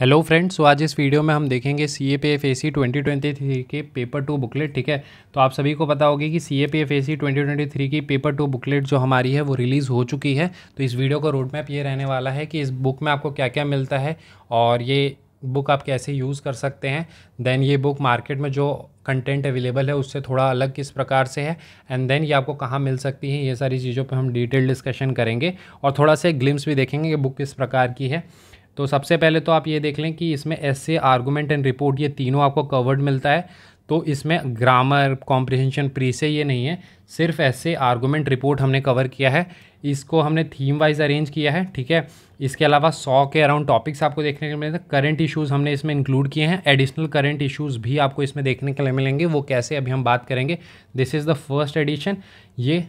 hello friends तो आज इस वीडियो में हम देखेंगे C A P F A C twenty twenty three के पेपर टू बुकलेट ठीक है तो आप सभी को पता होगी कि C A P F A C twenty twenty three की पेपर टू बुकलेट जो हमारी है वो रिलीज़ हो चुकी है तो इस वीडियो का रोड मैप ये रहने वाला है कि इस बुक में आपको क्या क्या मिलता है और ये बुक आप कैसे यूज़ कर सकते हैं देन ये बुक मार्केट में जो कंटेंट अवेलेबल है उससे थोड़ा अलग किस प्रकार से है एंड देन ये आपको कहाँ मिल सकती है ये सारी चीज़ों पे हम डिटेल डिस्कशन करेंगे और थोड़ा सा ग्लिम्स भी देखेंगे कि बुक किस प्रकार की है तो सबसे पहले तो आप ये देख लें कि इसमें एसे आर्गूमेंट एंड रिपोर्ट ये तीनों आपको कवर्ड मिलता है तो इसमें ग्रामर कॉम्प्रिहेंशन प्री से ये नहीं है सिर्फ ऐसे आर्गूमेंट रिपोर्ट हमने कवर किया है इसको हमने थीम वाइज अरेंज किया है ठीक है इसके अलावा सौ के अराउंड टॉपिक्स आपको देखने को मिलेंगे करंट इशूज़ हमने इसमें इंक्लूड किए हैं एडिशनल करंट इशूज़ भी आपको इसमें देखने के लिए मिलेंगे वो कैसे अभी हम बात करेंगे this is the first edition ये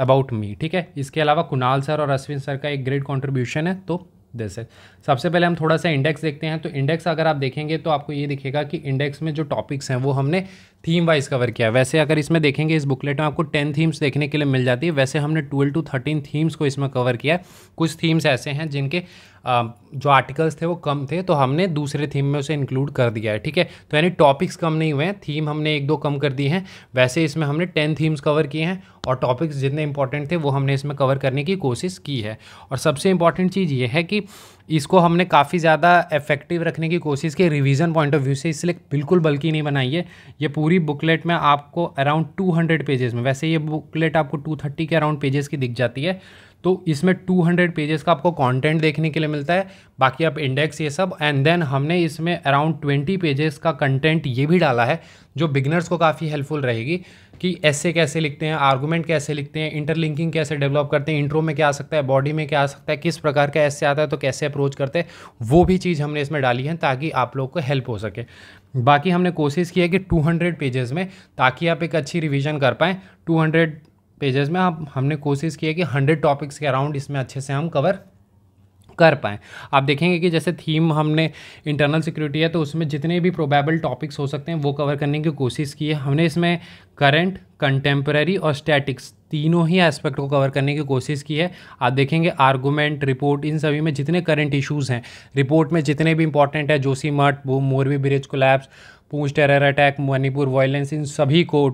अबाउट मी ठीक है इसके अलावा कुणाल सर और अश्विन सर का एक ग्रेट कॉन्ट्रीब्यूशन है तो दिस इज सबसे पहले हम थोड़ा सा इंडेक्स देखते हैं तो इंडेक्स अगर आप देखेंगे तो आपको ये दिखेगा कि इंडेक्स में जो टॉपिक्स हैं वो हमने थीम वाइज कवर किया है वैसे अगर इसमें देखेंगे इस बुकलेट में आपको टेन थीम्स देखने के लिए मिल जाती है वैसे हमने ट्वेल्व टू थर्टीन थीम्स को इसमें कवर किया है कुछ थीम्स ऐसे हैं जिनके जो आर्टिकल्स थे वो कम थे तो हमने दूसरे थीम में उसे इंक्लूड कर दिया है ठीक है तो यानी टॉपिक्स कम नहीं हुए हैं थीम हमने एक दो कम कर दी हैं वैसे इसमें हमने टेन थीम्स कवर किए हैं और टॉपिक्स जितने इंपॉर्टेंट थे वो हमने इसमें कवर करने की कोशिश की है और सबसे इंपॉर्टेंट चीज़ ये है कि इसको हमने काफ़ी ज़्यादा इफेक्टिव रखने की कोशिश की रिवीजन पॉइंट ऑफ व्यू से इसलिए बिल्कुल बल्कि नहीं बनाई है ये पूरी बुकलेट में आपको अराउंड 200 पेजेस में वैसे ये बुकलेट आपको 230 के अराउंड पेजेस की दिख जाती है तो इसमें 200 पेजेस का आपको कंटेंट देखने के लिए मिलता है बाकी आप इंडेक्स ये सब एंड देन हमने इसमें अराउंड 20 पेजेस का कंटेंट ये भी डाला है जो बिगनर्स को काफ़ी हेल्पफुल रहेगी कि ऐसे कैसे लिखते हैं आर्गूमेंट कैसे लिखते हैं इंटरलिंकिंग कैसे डेवलप करते हैं इंट्रो में क्या आ सकता है बॉडी में क्या आ सकता है किस प्रकार का ऐसे आता है तो कैसे अप्रोच करते हैं वो भी चीज़ हमने इसमें डाली है ताकि आप लोग को हेल्प हो सके बाकी हमने कोशिश की है कि 200 पेजेस में ताकि आप एक अच्छी रिवीजन कर पाएँ 200 पेजेस में आप हमने कोशिश की है कि 100 टॉपिक्स के अराउंड इसमें अच्छे से हम कवर कर पाएँ आप देखेंगे कि जैसे थीम हमने इंटरनल सिक्योरिटी है तो उसमें जितने भी प्रोबेबल टॉपिक्स हो सकते हैं वो कवर करने की कोशिश की है हमने इसमें करंट कंटेम्प्रेरी और स्टैटिक्स तीनों ही एस्पेक्ट को कवर करने की कोशिश की है आप देखेंगे आर्गूमेंट रिपोर्ट इन सभी में जितने करंट इश्यूज हैं रिपोर्ट में जितने भी इंपॉर्टेंट है Joshimath Morbi bridge collapse Poonch terror attack Manipur violence इन सभी को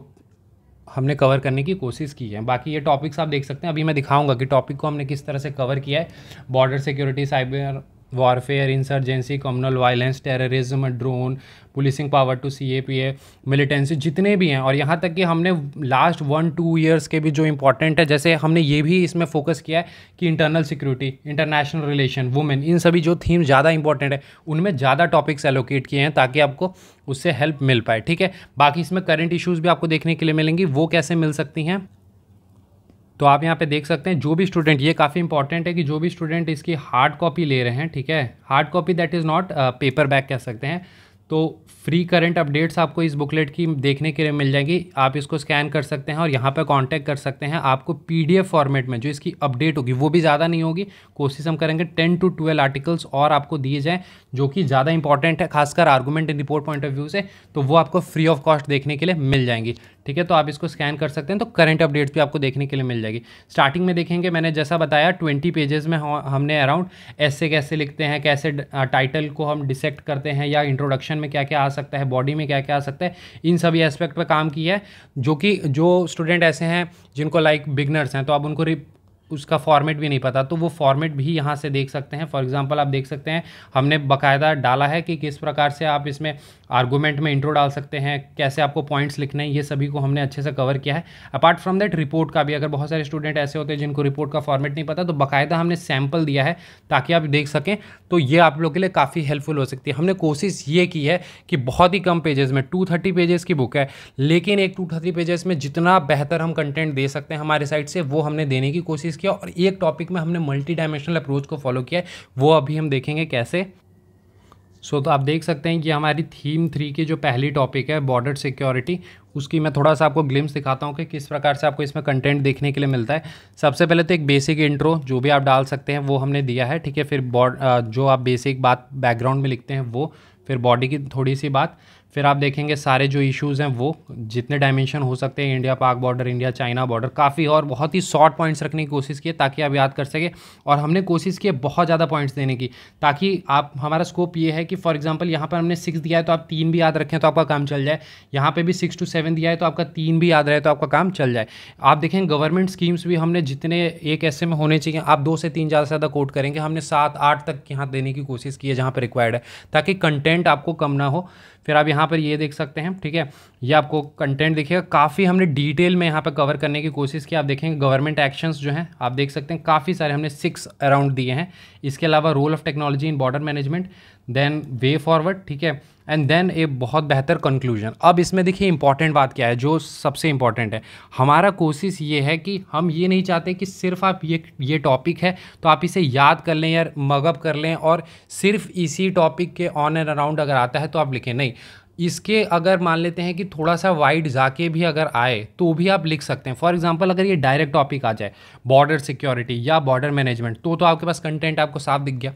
हमने कवर करने की कोशिश की है बाकी ये टॉपिक्स आप देख सकते हैं अभी मैं दिखाऊंगा कि टॉपिक को हमने किस तरह से कवर किया है border security cyber warfare insurgency communal violence terrorism drone policing power to C A P A militancy जितने भी हैं और यहाँ तक कि हमने लास्ट वन टू ईयर्स के भी जो इंपॉर्टेंट है जैसे हमने ये भी इसमें फोकस किया है कि internal security international relation women इन सभी जो थीम ज़्यादा इंपॉर्टेंट है उनमें ज़्यादा टॉपिक्स एलोकेट किए हैं ताकि आपको उससे हेल्प मिल पाए ठीक है बाकी इसमें करंट इशूज़ भी आपको देखने के लिए मिलेंगी वो कैसे मिल सकती हैं तो आप यहाँ पे देख सकते हैं जो भी स्टूडेंट ये काफ़ी इंपॉर्टेंट है कि जो भी स्टूडेंट इसकी हार्ड कॉपी ले रहे हैं ठीक है hard copy that is not paper back कह सकते हैं तो फ्री करंट अपडेट्स आपको इस बुकलेट की देखने के लिए मिल जाएंगी आप इसको स्कैन कर सकते हैं और यहाँ पर कांटेक्ट कर सकते हैं आपको पीडीएफ फॉर्मेट में जो इसकी अपडेट होगी वो भी ज़्यादा नहीं होगी कोशिश हम करेंगे टेन टू ट्वेल्व आर्टिकल्स और आपको दिए जाएँ जो कि ज़्यादा इंपॉर्टेंट है खासकर argument in report point of view से तो वो आपको फ्री ऑफ कॉस्ट देखने के लिए मिल जाएंगी ठीक है तो आप इसको स्कैन कर सकते हैं तो करंट अपडेट्स भी आपको देखने के लिए मिल जाएगी स्टार्टिंग में देखेंगे मैंने जैसा बताया ट्वेंटी पेजेस में हमने अराउंड ऐसे कैसे लिखते हैं कैसे टाइटल को हम डिसेक्ट करते हैं या इंट्रोडक्शन में क्या क्या आ सकता है बॉडी में क्या क्या आ सकता है इन सभी एस्पेक्ट पर काम किया है जो कि जो स्टूडेंट ऐसे हैं जिनको लाइक like बिगनर्स हैं तो आप उनको उसका फॉर्मेट भी नहीं पता तो वो फॉर्मेट भी यहाँ से देख सकते हैं फॉर एग्जांपल आप देख सकते हैं हमने बकायदा डाला है कि किस प्रकार से आप इसमें आर्गूमेंट में इंट्रो डाल सकते हैं कैसे आपको पॉइंट्स लिखने हैं ये सभी को हमने अच्छे से कवर किया है अपार्ट फ्रॉम दैट रिपोर्ट का भी अगर बहुत सारे स्टूडेंट ऐसे होते हैं जिनको रिपोर्ट का फॉर्मेट नहीं पता तो बाकायदा हमने सैम्पल दिया है ताकि आप देख सकें तो ये आप लोग के लिए काफ़ी हेल्पफुल हो सकती है हमने कोशिश ये की है कि बहुत ही कम पेजेस में टू थर्टी पेजेस की बुक है लेकिन एक टू थर्टी पेजेस में जितना बेहतर हम कंटेंट दे सकते हैं हमारे साइड से वो हमने देने की कोशिश किया और एक टॉपिक में हमने मल्टी डायमेंशनल अप्रोच को फॉलो किया है वो अभी हम देखेंगे कैसे सो so, तो आप देख सकते हैं कि हमारी थीम थ्री की जो पहली टॉपिक है बॉर्डर सिक्योरिटी उसकी मैं थोड़ा सा आपको ग्लिम्स दिखाता हूँ कि किस प्रकार से आपको इसमें कंटेंट देखने के लिए मिलता है सबसे पहले तो एक बेसिक इंट्रो जो भी आप डाल सकते हैं वो हमने दिया है ठीक है फिर जो आप बेसिक बात बैकग्राउंड में लिखते हैं वो फिर बॉडी की थोड़ी सी बात फिर आप देखेंगे सारे जो इश्यूज़ हैं वो जितने डायमेंशन हो सकते हैं इंडिया पाक बॉर्डर इंडिया चाइना बॉर्डर काफ़ी और बहुत ही शॉर्ट पॉइंट्स रखने की कोशिश की ताकि आप याद कर सकें और हमने कोशिश की बहुत ज़्यादा पॉइंट्स देने की ताकि आप हमारा स्कोप ये है कि फॉर एग्जाम्पल यहाँ पर हमने सिक्स दिया है तो आप तीन भी याद रखें तो आपका काम चल जाए यहाँ पर भी सिक्स टू सेवन दिया है तो आपका तीन भी याद रहे तो आपका काम चल जाए आप देखें गवर्नमेंट स्कीम्स भी हमने जितने एक ऐसे में होने चाहिए आप दो से तीन ज़्यादा से ज़्यादा कोट करेंगे हमने सात आठ तक यहाँ देने की कोशिश की है जहाँ पर रिक्वायर्ड है ताकि कंटेंट आपको कम ना हो फिर आप यहाँ पर ये देख सकते हैं ठीक है ये आपको कंटेंट दिखेगा काफ़ी हमने डिटेल में यहाँ पर कवर करने की कोशिश की आप देखेंगे गवर्नमेंट एक्शंस जो हैं आप देख सकते हैं काफ़ी सारे हमने सिक्स अराउंड दिए हैं इसके अलावा role of technology in border management then way forward ठीक है एंड देन ए बहुत बेहतर कंक्लूजन अब इसमें देखिए इंपॉर्टेंट बात क्या है जो सबसे इंपॉर्टेंट है हमारा कोशिश ये है कि हम ये नहीं चाहते कि सिर्फ आप ये ये टॉपिक है तो आप इसे याद कर लें या मगअप कर लें और सिर्फ इसी टॉपिक के ऑन एंड अराउंड अगर आता है तो आप लिखें नहीं इसके अगर मान लेते हैं कि थोड़ा सा वाइड जाके भी अगर आए तो भी आप लिख सकते हैं फॉर एग्जाम्पल अगर ये डायरेक्ट टॉपिक आ जाए बॉर्डर सिक्योरिटी या बॉर्डर मैनेजमेंट तो तो आपके पास कंटेंट आपको साफ दिख गया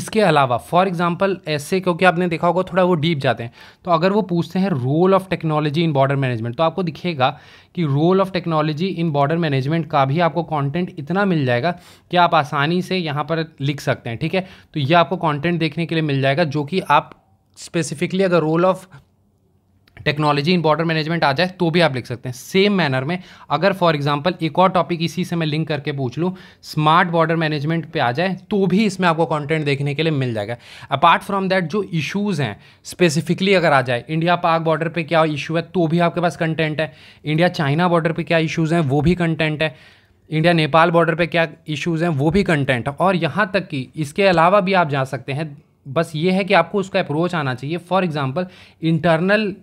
इसके अलावा फॉर एग्जाम्पल ऐसे क्योंकि आपने देखा होगा थोड़ा वो डीप जाते हैं तो अगर वो पूछते हैं role of technology in border management तो आपको दिखेगा कि role of technology in border management का भी आपको कॉन्टेंट इतना मिल जाएगा कि आप आसानी से यहाँ पर लिख सकते हैं ठीक है तो ये आपको कॉन्टेंट देखने के लिए मिल जाएगा जो कि आप स्पेसिफिकली अगर role of technology in border management आ जाए तो भी आप लिख सकते हैं सेम मैनर में अगर फॉर एग्जांपल एक और टॉपिक इसी से मैं लिंक करके पूछ लूँ स्मार्ट बॉर्डर मैनेजमेंट पे आ जाए तो भी इसमें आपको कंटेंट देखने के लिए मिल जाएगा अपार्ट फ्रॉम दैट जो इश्यूज़ हैं स्पेसिफिकली अगर आ जाए इंडिया पाक बॉर्डर पर क्या इशू है तो भी आपके पास कंटेंट है इंडिया चाइना बॉर्डर पर क्या इशूज़ हैं वो भी कंटेंट है इंडिया नेपाल बॉर्डर पर क्या इशूज़ हैं वो भी कंटेंट है और यहाँ तक कि इसके अलावा भी आप जा सकते हैं बस ये है कि आपको उसका अप्रोच आना चाहिए फॉर एग्ज़ाम्पल इंटरनल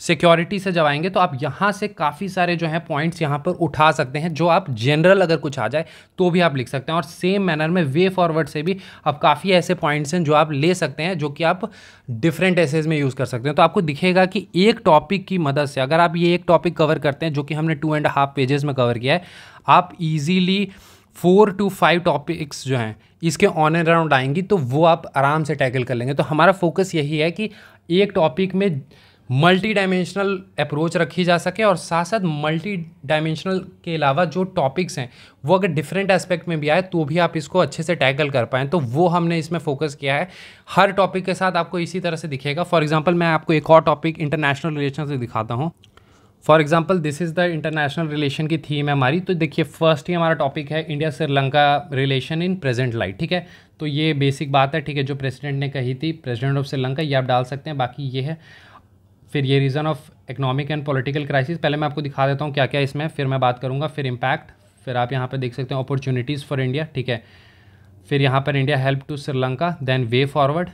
सिक्योरिटी से जब आएंगे तो आप यहाँ से काफ़ी सारे जो हैं पॉइंट्स यहाँ पर उठा सकते हैं जो आप जनरल अगर कुछ आ जाए तो भी आप लिख सकते हैं और सेम मैनर में वे फॉरवर्ड से भी आप काफ़ी ऐसे पॉइंट्स हैं जो आप ले सकते हैं जो कि आप डिफरेंट एसेज में यूज़ कर सकते हैं तो आपको दिखेगा कि एक टॉपिक की मदद से अगर आप ये एक टॉपिक कवर करते हैं जो कि हमने टू एंड हाफ पेजेस में कवर किया है आप easily four to five topics जो हैं इसके ऑन एंड अराउंड आएंगी तो वो आप आराम से टैकल कर लेंगे तो हमारा फोकस यही है कि एक टॉपिक में मल्टी डायमेंशनल अप्रोच रखी जा सके और साथ साथ मल्टी डायमेंशनल के अलावा जो टॉपिक्स हैं वो अगर डिफरेंट एस्पेक्ट में भी आए तो भी आप इसको अच्छे से टैकल कर पाएँ तो वो हमने इसमें फोकस किया है हर टॉपिक के साथ आपको इसी तरह से दिखेगा फॉर एग्जाम्पल मैं आपको एक और टॉपिक इंटरनेशनल रिलेशन से दिखाता हूँ for example this is the international relation की थीम है हमारी तो देखिए फर्स्ट ही हमारा टॉपिक है India Sri Lanka relation in present light ठीक है तो ये बेसिक बात है ठीक है जो प्रेसिडेंट ने कही थी प्रेजिडेंट ऑफ श्रीलंका ये आप डाल सकते हैं बाकी ये है फिर ये reason of economic and political crisis पहले मैं आपको दिखा देता हूँ क्या क्या इसमें फिर मैं बात करूँगा फिर इम्पैक्ट फिर आप यहाँ पर देख सकते हैं अपॉर्चुनिटीज़ फॉर इंडिया ठीक है फिर यहाँ पर India help to Sri Lanka then way forward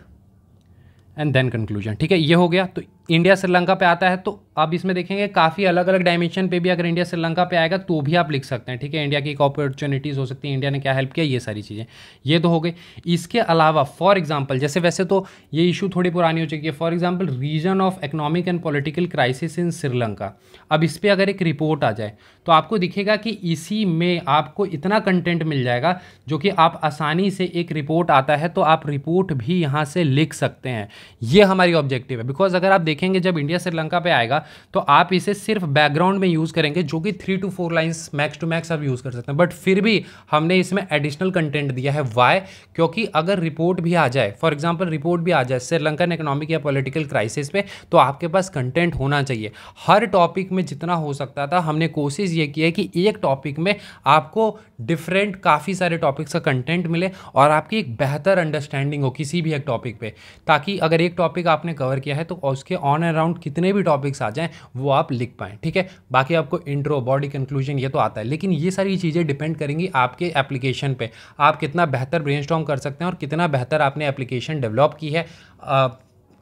and then conclusion ठीक है ये हो गया तो इंडिया श्रीलंका पे आता है तो अब इसमें देखेंगे काफ़ी अलग अलग डायमेंशन पे भी अगर इंडिया श्रीलंका पे आएगा तो भी आप लिख सकते हैं ठीक है इंडिया की एक अपॉर्चुनिटीज़ हो सकती है इंडिया ने क्या हेल्प किया ये सारी चीज़ें ये तो हो गई इसके अलावा फॉर एग्जाम्पल जैसे वैसे तो ये इशू थोड़ी पुरानी हो चुकी है for example reason of economic and political crisis in Sri Lanka अब इस पर अगर एक रिपोर्ट आ जाए तो आपको दिखेगा कि इसी में आपको इतना कंटेंट मिल जाएगा जो कि आप आसानी से एक रिपोर्ट आता है तो आप रिपोर्ट भी यहाँ से लिख सकते हैं ये हमारी ऑब्जेक्टिव है बिकॉज अगर आप देखें देखेंगे जब इंडिया श्रीलंका पे आएगा तो आप इसे सिर्फ बैकग्राउंड में यूज़ करेंगे जो कि three to four lines max to max आप यूज़ कर सकते हैं बट फिर भी हमने इसमें एडिशनल कंटेंट दिया है वाई क्योंकि अगर रिपोर्ट भी आ जाए फॉर एग्जाम्पल रिपोर्ट भी आ जाए श्रीलंकन इकोनॉमिक या पोलिटिकल क्राइसिस पे तो आपके पास कंटेंट होना चाहिए हर टॉपिक में जितना हो सकता था हमने कोशिश ये की है कि एक टॉपिक में आपको डिफरेंट काफ़ी सारे टॉपिक्स का कंटेंट मिले और आपकी एक बेहतर अंडरस्टैंडिंग हो किसी भी एक टॉपिक पे ताकि अगर एक टॉपिक आपने कवर किया है तो उसके ऑन एंड अराउंड कितने भी टॉपिक्स आ जाएँ वो आप लिख पाएं ठीक है बाकी आपको इंट्रो बॉडी कंक्लूजन ये तो आता है लेकिन ये सारी चीज़ें डिपेंड करेंगी आपके एप्लीकेशन पर आप कितना बेहतर ब्रेन कर सकते हैं और कितना बेहतर आपने एप्लीकेशन डेवलप की है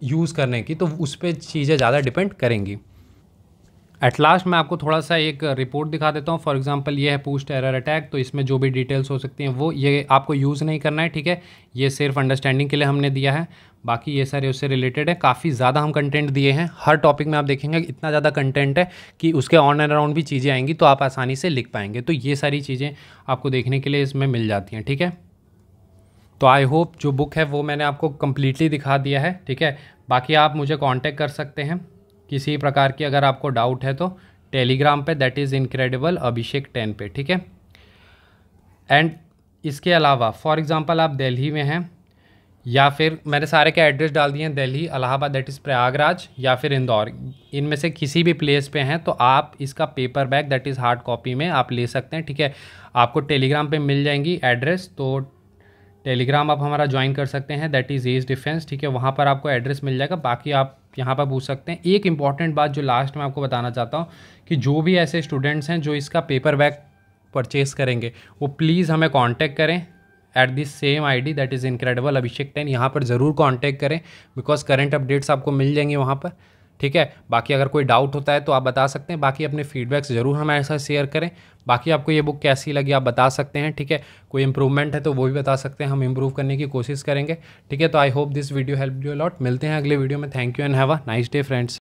यूज़ करने की तो उस पर चीज़ें ज़्यादा डिपेंड करेंगी एट लास्ट मैं आपको थोड़ा सा एक रिपोर्ट दिखा देता हूँ फॉर एग्जांपल ये है पोस्ट एरर अटैक तो इसमें जो भी डिटेल्स हो सकती हैं वो ये आपको यूज़ नहीं करना है ठीक है ये सिर्फ अंडरस्टैंडिंग के लिए हमने दिया है बाकी ये सारे उससे रिलेटेड है काफ़ी ज़्यादा हम कंटेंट दिए हैं हर टॉपिक में आप देखेंगे इतना ज़्यादा कंटेंट है कि उसके ऑन एंड अराउंड भी चीज़ें आएंगी तो आप आसानी से लिख पाएंगे तो ये सारी चीज़ें आपको देखने के लिए इसमें मिल जाती हैं ठीक है तो आई होप जो बुक है वो मैंने आपको कम्प्लीटली दिखा दिया है ठीक है बाकी आप मुझे कॉन्टैक्ट कर सकते हैं किसी प्रकार की अगर आपको डाउट है तो टेलीग्राम पे that is incredible Abhishek ten पे ठीक है एंड इसके अलावा फॉर एग्ज़ाम्पल आप दिल्ली में हैं या फिर मैंने सारे के एड्रेस डाल दिए हैं दिल्ली अलाहाबाद दैट इज़ प्रयागराज या फिर इंदौर इनमें से किसी भी प्लेस पे हैं तो आप इसका paper bag that is hard copy में आप ले सकते हैं ठीक है आपको टेलीग्राम पे मिल जाएंगी एड्रेस तो टेलीग्राम आप हमारा ज्वाइन कर सकते हैं दैट इज़ एज डिफेंस ठीक है वहाँ पर आपको एड्रेस मिल जाएगा बाकी आप यहाँ पर पूछ सकते हैं एक इंपॉर्टेंट बात जो लास्ट में आपको बताना चाहता हूँ कि जो भी ऐसे स्टूडेंट्स हैं जो इसका पेपर बैग परचेस करेंगे वो प्लीज़ हमें कॉन्टैक्ट करें at this same I D that is incredible Abhishek ten यहाँ पर ज़रूर कॉन्टैक्ट करें बिकॉज करेंट अपडेट्स आपको मिल जाएंगे वहाँ पर ठीक है बाकी अगर कोई डाउट होता है तो आप बता सकते हैं बाकी अपने फीडबैक्स ज़रूर हमारे साथ शेयर करें बाकी आपको ये बुक कैसी लगी आप बता सकते हैं ठीक है कोई इंप्रूवमेंट है तो वो भी बता सकते हैं हम इम्प्रूव करने की कोशिश करेंगे ठीक है तो I hope this video help you lot मिलते हैं अगले वीडियो में thank you and have a nice day friends